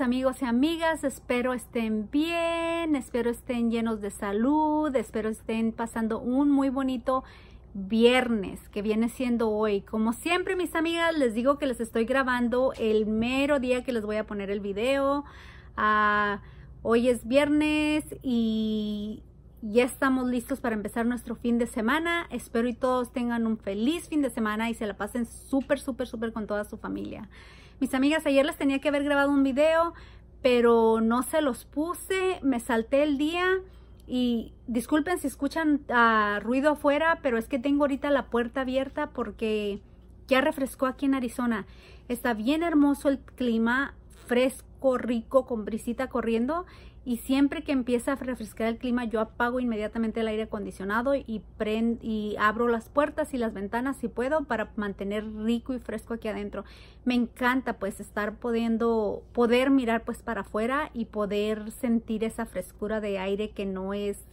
amigos y amigas, espero estén bien, espero estén llenos de salud, espero estén pasando un muy bonito viernes que viene siendo hoy. Como siempre, mis amigas, les digo que les estoy grabando el mero día que les voy a poner el video. Ah, hoy es viernes y ya estamos listos para empezar nuestro fin de semana. Espero y todos tengan un feliz fin de semana y se la pasen súper, súper, súper con toda su familia. Mis amigas, ayer les tenía que haber grabado un video, pero no se los puse, me salté el día y disculpen si escuchan ah, ruido afuera, pero es que tengo ahorita la puerta abierta porque ya refrescó aquí en Arizona. Está bien hermoso el clima, fresco, rico, con brisita corriendo y siempre que empieza a refrescar el clima yo apago inmediatamente el aire acondicionado y, prend y abro las puertas y las ventanas si puedo para mantener rico y fresco aquí adentro. Me encanta pues estar pudiendo, poder mirar pues para afuera y poder sentir esa frescura de aire que no es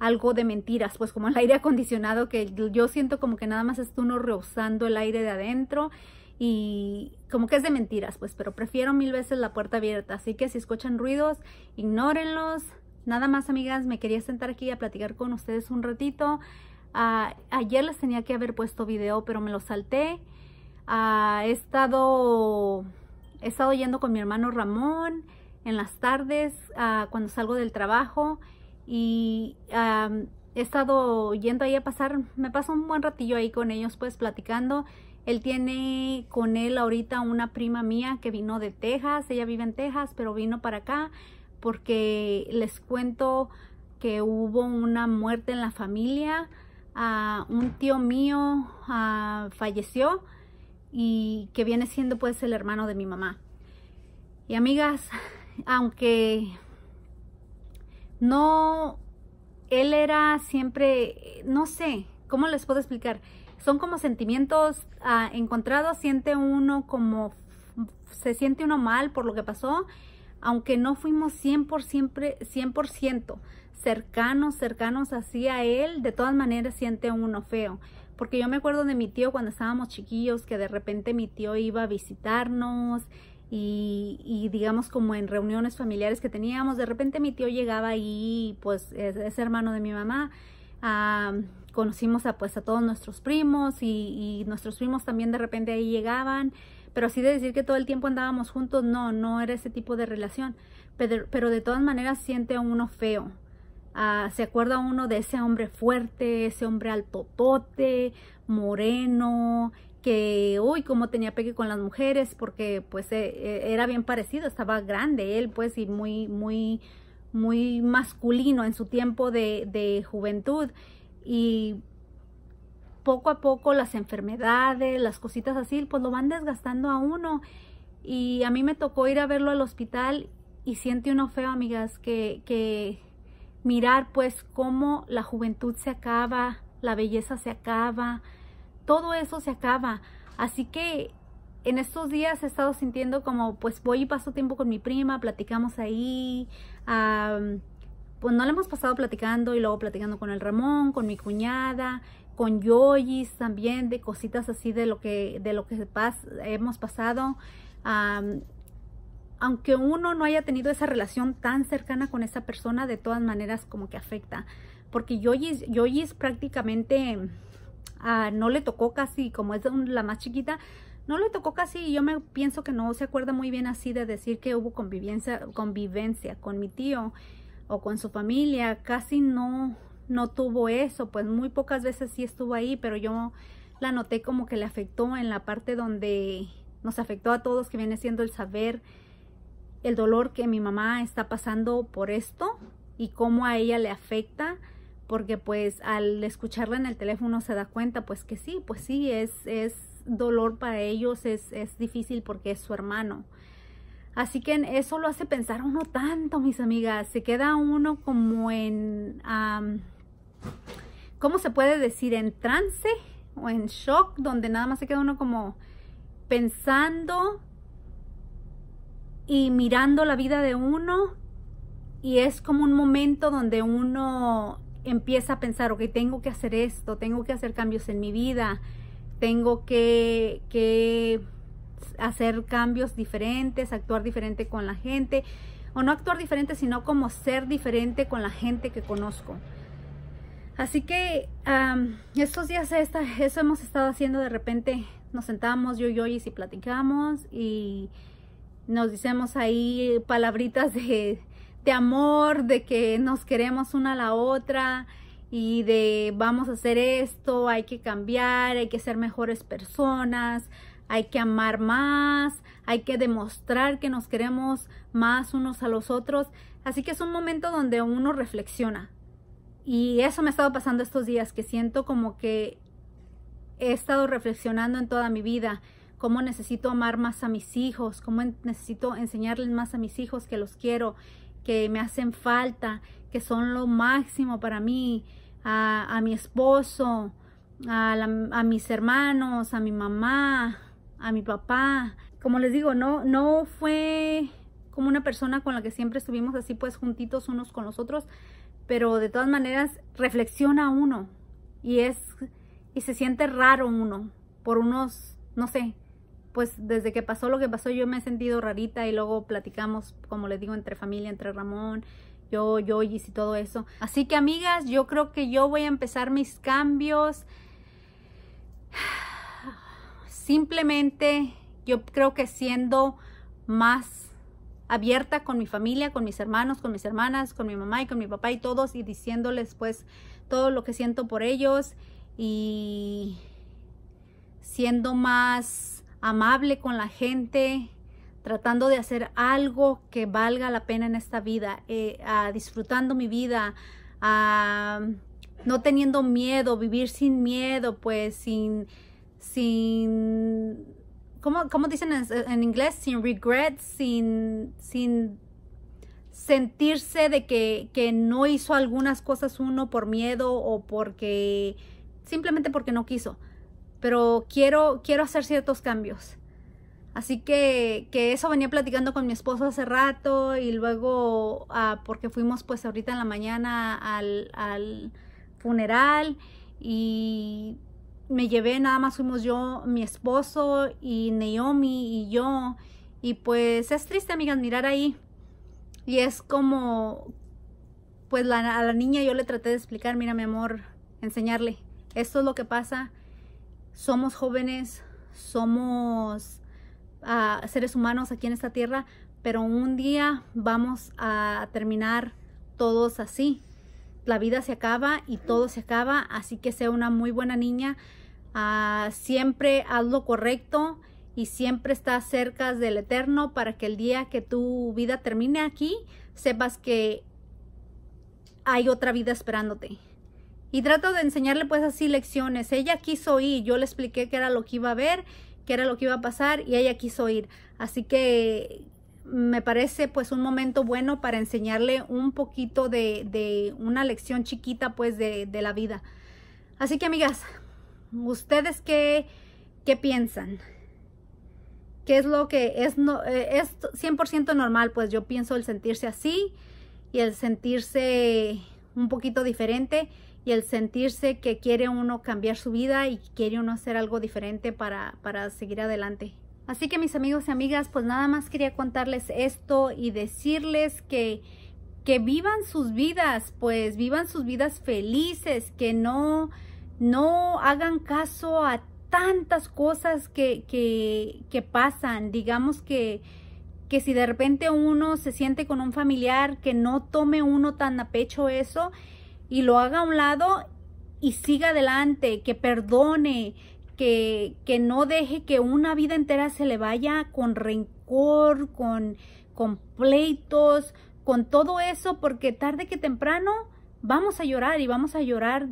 algo de mentiras, pues como el aire acondicionado que yo siento como que nada más está uno rehusando el aire de adentro y como que es de mentiras, pues, pero prefiero mil veces la puerta abierta. Así que si escuchan ruidos, ignórenlos. Nada más, amigas, me quería sentar aquí a platicar con ustedes un ratito. Ah, ayer les tenía que haber puesto video, pero me lo salté. Ah, he estado he estado yendo con mi hermano Ramón en las tardes ah, cuando salgo del trabajo y he estado yendo ahí a pasar, me paso un buen ratillo ahí con ellos pues platicando. Él tiene con él ahorita una prima mía que vino de Texas, ella vive en Texas, pero vino para acá porque les cuento que hubo una muerte en la familia. un tío mío ah, falleció y que viene siendo pues el hermano de mi mamá. Y amigas, aunque no él era siempre, no sé, ¿cómo les puedo explicar? Son como sentimientos ah, encontrados, siente uno como, se siente uno mal por lo que pasó, aunque no fuimos 100%, 100 cercanos, cercanos así a él, de todas maneras siente uno feo. Porque yo me acuerdo de mi tío cuando estábamos chiquillos, que de repente mi tío iba a visitarnos y, digamos como en reuniones familiares que teníamos, de repente mi tío llegaba y pues es, hermano de mi mamá. Ah, conocimos a pues a todos nuestros primos y, nuestros primos también de repente ahí llegaban, pero así de decir que todo el tiempo andábamos juntos, no, no era ese tipo de relación, pero, de todas maneras siente uno feo. Ah, se acuerda uno de ese hombre fuerte, ese hombre altotote, moreno, que, uy, cómo tenía pegue con las mujeres, porque pues e, e, era bien parecido, estaba grande él, pues, y muy, muy, muy masculino en su tiempo de, de juventud. Y poco a poco las enfermedades, las cositas así, pues lo van desgastando a uno. Y a mí me tocó ir a verlo al hospital y siente uno feo, amigas, que, que mirar pues cómo la juventud se acaba, la belleza se acaba, todo eso se acaba. Así que en estos días he estado sintiendo como pues voy y paso tiempo con mi prima, platicamos ahí. pues no le hemos pasado platicando y luego platicando con el Ramón, con mi cuñada, con Yoyis también, de cositas así de lo que, de lo que hemos pasado. aunque uno no haya tenido esa relación tan cercana con esa persona, de todas maneras como que afecta. Porque yo Yoyis prácticamente no le tocó casi, como es la más chiquita, no le tocó casi y yo me pienso que no se acuerda muy bien así de decir que hubo convivencia, convivencia con mi tío o con su familia, casi no, no tuvo eso, pues muy pocas veces sí estuvo ahí, pero yo la noté como que le afectó en la parte donde nos afectó a todos, que viene siendo el saber el dolor que mi mamá está pasando por esto y cómo a ella le afecta porque pues al escucharla en el teléfono se da cuenta pues que sí, pues sí, es, es dolor para ellos, es, difícil porque es su hermano. Así que eso lo hace pensar uno tanto, mis amigas. Se queda uno como en, ¿cómo se puede decir? En trance o en shock, donde nada más se queda uno como pensando y mirando la vida de uno. Y es como un momento donde uno empieza a pensar, ok, tengo que hacer esto, tengo que hacer cambios en mi vida, tengo que, hacer cambios diferentes, actuar diferente con la gente, o no actuar diferente, sino como ser diferente con la gente que conozco. Así que estos días esta, eso hemos estado haciendo, de repente nos sentamos yo y yo y si platicamos y nos dicemos ahí palabritas de, de amor, de que nos queremos una a la otra y de vamos a hacer esto, hay que cambiar, hay que ser mejores personas, hay que amar más, hay que demostrar que nos queremos más unos a los otros. Así que es un momento donde uno reflexiona. Y eso me ha estado pasando estos días, que siento como que he estado reflexionando en toda mi vida, cómo necesito amar más a mis hijos, cómo necesito enseñarles más a mis hijos que los quiero que me hacen falta, que son lo máximo para mí, a, mi esposo, a, mis hermanos, a mi mamá, a mi papá. Como les digo, no, no fue como una persona con la que siempre estuvimos así pues juntitos unos con los otros, pero de todas maneras reflexiona uno y es y se siente raro uno por unos, no sé, pues desde que pasó lo que pasó yo me he sentido rarita y luego platicamos, como les digo, entre familia, entre Ramón, yo, yo y todo eso. Así que amigas, yo creo que yo voy a empezar mis cambios. Simplemente yo creo que siendo más abierta con mi familia, con mis hermanos, con mis hermanas, con mi mamá y con mi papá y todos y diciéndoles pues todo lo que siento por ellos y siendo más amable con la gente, tratando de hacer algo que valga la pena en esta vida, eh, disfrutando mi vida, no teniendo miedo, vivir sin miedo, pues sin, sin, ¿cómo, dicen en, inglés? Sin regret, sin, sin sentirse de que, que no hizo algunas cosas uno por miedo o porque, simplemente porque no quiso pero quiero, quiero hacer ciertos cambios. Así que, eso venía platicando con mi esposo hace rato y luego ah, porque fuimos pues ahorita en la mañana al, funeral y me llevé, nada más fuimos yo, mi esposo y Naomi y yo y pues es triste amigas mirar ahí y es como pues la, a la niña yo le traté de explicar, mira mi amor, enseñarle, esto es lo que pasa, somos jóvenes, somos ah, seres humanos aquí en esta tierra, pero un día vamos a terminar todos así. La vida se acaba y todo se acaba, así que sea una muy buena niña. Ah, siempre haz lo correcto y siempre estás cerca del Eterno para que el día que tu vida termine aquí, sepas que hay otra vida esperándote. Y trato de enseñarle pues así lecciones. Ella quiso ir, yo le expliqué qué era lo que iba a ver, qué era lo que iba a pasar y ella quiso ir. Así que me parece pues un momento bueno para enseñarle un poquito de, una lección chiquita pues de, la vida. Así que amigas, ¿ustedes qué, qué piensan? ¿Qué es lo que es, no, eh, es 100% normal? Pues yo pienso el sentirse así y el sentirse un poquito diferente y el sentirse que quiere uno cambiar su vida y quiere uno hacer algo diferente para, para seguir adelante. Así que mis amigos y amigas, pues nada más quería contarles esto y decirles que, que vivan sus vidas, pues vivan sus vidas felices, que no, no hagan caso a tantas cosas que, que, que pasan. Digamos que, que si de repente uno se siente con un familiar, que no tome uno tan a pecho eso y lo haga a un lado y siga adelante, que perdone, que, que no deje que una vida entera se le vaya con rencor, con, pleitos, con todo eso, porque tarde que temprano vamos a llorar y vamos a llorar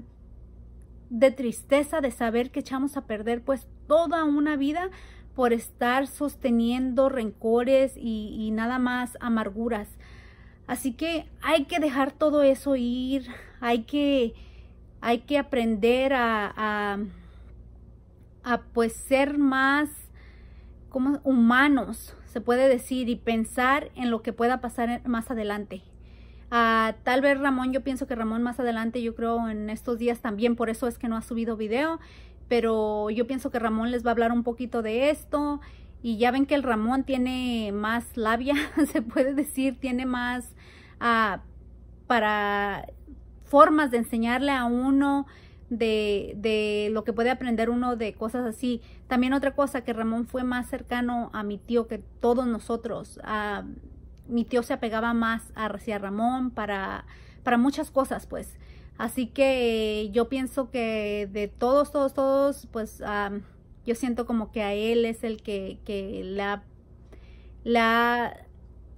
de tristeza de saber que echamos a perder pues toda una vida por estar sosteniendo rencores y nada más amarguras. Así que hay que dejar todo eso ir, hay que, hay que aprender a, a, pues ser más como humanos, se puede decir, y pensar en lo que pueda pasar más adelante. Ah, tal vez Ramón, yo pienso que Ramón más adelante, yo creo en estos días también, por eso es que no ha subido video, pero yo pienso que Ramón les va a hablar un poquito de esto. Y ya ven que el Ramón tiene más labia, se puede decir, tiene más ah, para formas de enseñarle a uno de, de, lo que puede aprender uno de cosas así. También otra cosa que Ramón fue más cercano a mi tío que todos nosotros. a mi tío se apegaba más hacia Ramón para, para muchas cosas, pues. Así que yo pienso que de todos, todos, todos, pues yo siento como que a él es el que, que la, la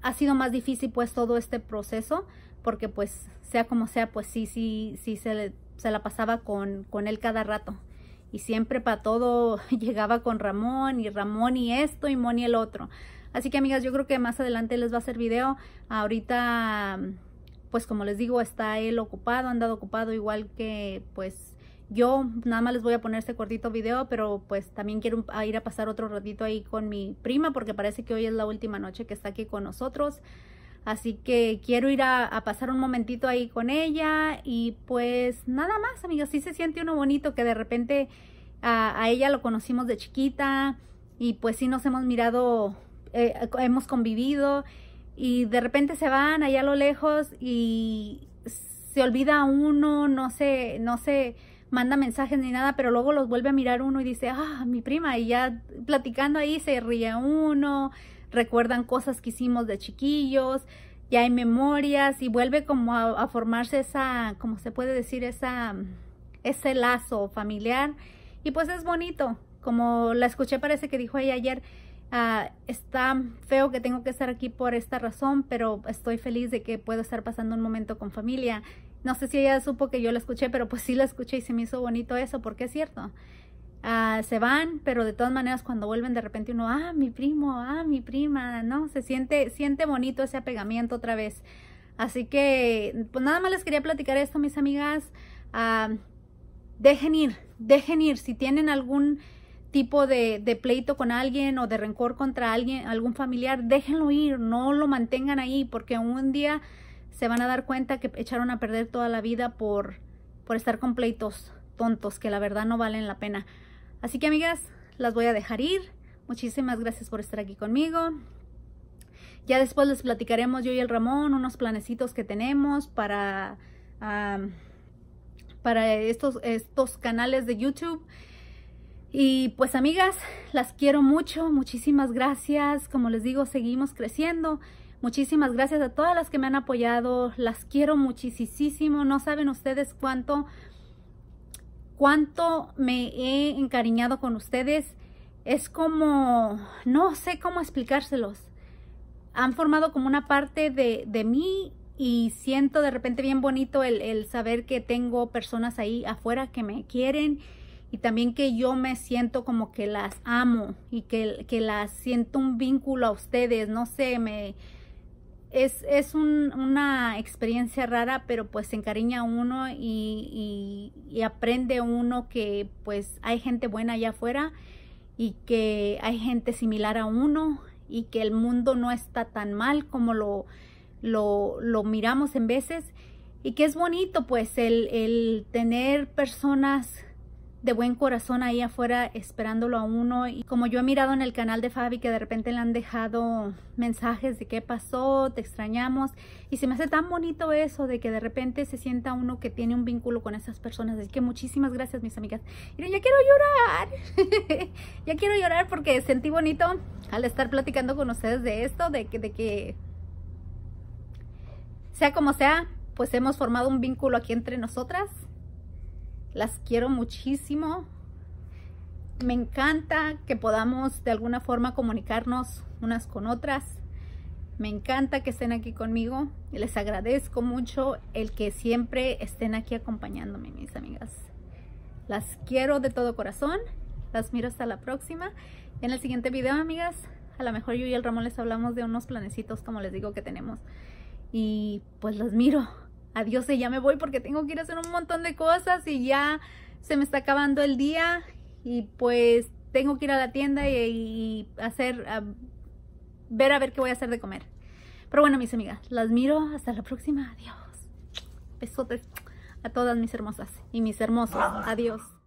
ha sido más difícil pues todo este proceso porque pues sea como sea, pues sí, sí, sí se, se la pasaba con, con él cada rato. Y siempre para todo llegaba con Ramón y Ramón y esto y Moni el otro. Así que amigas, yo creo que más adelante les va a hacer video. Ahorita, pues como les digo, está él ocupado, andado ocupado igual que pues yo nada más les voy a poner este cortito video, pero pues también quiero ir a pasar otro ratito ahí con mi prima porque parece que hoy es la última noche que está aquí con nosotros. Así que quiero ir a, pasar un momentito ahí con ella y pues nada más, amigos, sí se siente uno bonito que de repente a, ella lo conocimos de chiquita y pues sí nos hemos mirado, eh, hemos convivido y de repente se van allá a lo lejos y se olvida uno, no se, no se manda mensajes ni nada, pero luego los vuelve a mirar uno y dice, ah, mi prima, y ya platicando ahí se ríe uno, recuerdan cosas que hicimos de chiquillos, ya hay memorias y vuelve como a, formarse esa, como se puede decir, esa, ese lazo familiar. Y pues es bonito, como la escuché parece que dijo ahí ayer, ah, está feo que tengo que estar aquí por esta razón, pero estoy feliz de que puedo estar pasando un momento con familia. No sé si ella supo que yo la escuché, pero pues sí la escuché y se me hizo bonito eso, porque es cierto. Ah, se van, pero de todas maneras cuando vuelven de repente uno, ah, mi primo, ah, mi prima, ¿no? Se siente, siente bonito ese apegamiento otra vez. Así que, pues nada más les quería platicar esto, mis amigas. Ah, dejen ir, dejen ir. Si tienen algún tipo de, de, pleito con alguien o de rencor contra alguien, algún familiar, déjenlo ir, no lo mantengan ahí, porque un día se van a dar cuenta que echaron a perder toda la vida por, por estar con pleitos tontos que la verdad no valen la pena. Así que amigas, las voy a dejar ir. Muchísimas gracias por estar aquí conmigo. Ya después les platicaremos yo y el Ramón unos planecitos que tenemos para, para estos, estos canales de YouTube. Y pues amigas, las quiero mucho, muchísimas gracias, como les digo, seguimos creciendo. Muchísimas gracias a todas las que me han apoyado, las quiero muchísimo, no saben ustedes cuánto, cuánto me he encariñado con ustedes. Es como, no sé cómo explicárselos. Han formado como una parte de, de mí y siento de repente bien bonito el, el, saber que tengo personas ahí afuera que me quieren y también que yo me siento como que las amo y que, que las siento un vínculo a ustedes. No sé, me, es, una experiencia rara, pero pues se encariña uno y, aprende uno que pues hay gente buena allá afuera y que hay gente similar a uno y que el mundo no está tan mal como lo, lo, miramos en veces y que es bonito pues el, el tener personas de buen corazón ahí afuera esperándolo a uno. Y como yo he mirado en el canal de Fabi que de repente le han dejado mensajes de qué pasó, te extrañamos. Y se me hace tan bonito eso de que de repente se sienta uno que tiene un vínculo con esas personas. Así que muchísimas gracias mis amigas. Y ya quiero llorar. ya quiero llorar porque sentí bonito al estar platicando con ustedes de esto, de que, de que sea como sea, pues hemos formado un vínculo aquí entre nosotras. Las quiero muchísimo. Me encanta que podamos de alguna forma comunicarnos unas con otras. Me encanta que estén aquí conmigo. Les agradezco mucho el que siempre estén aquí acompañándome, mis amigas. Las quiero de todo corazón. Las miro hasta la próxima. En el siguiente video, amigas, a lo mejor yo y el Ramón les hablamos de unos planecitos, como les digo, que tenemos. Y pues las miro adiós, ya me voy porque tengo que ir a hacer un montón de cosas y ya se me está acabando el día y pues tengo que ir a la tienda y, hacer, ver a ver qué voy a hacer de comer. Pero bueno, mis amigas, las miro. Hasta la próxima. Adiós. Besotes a todas mis hermosas y mis hermosos. Adiós.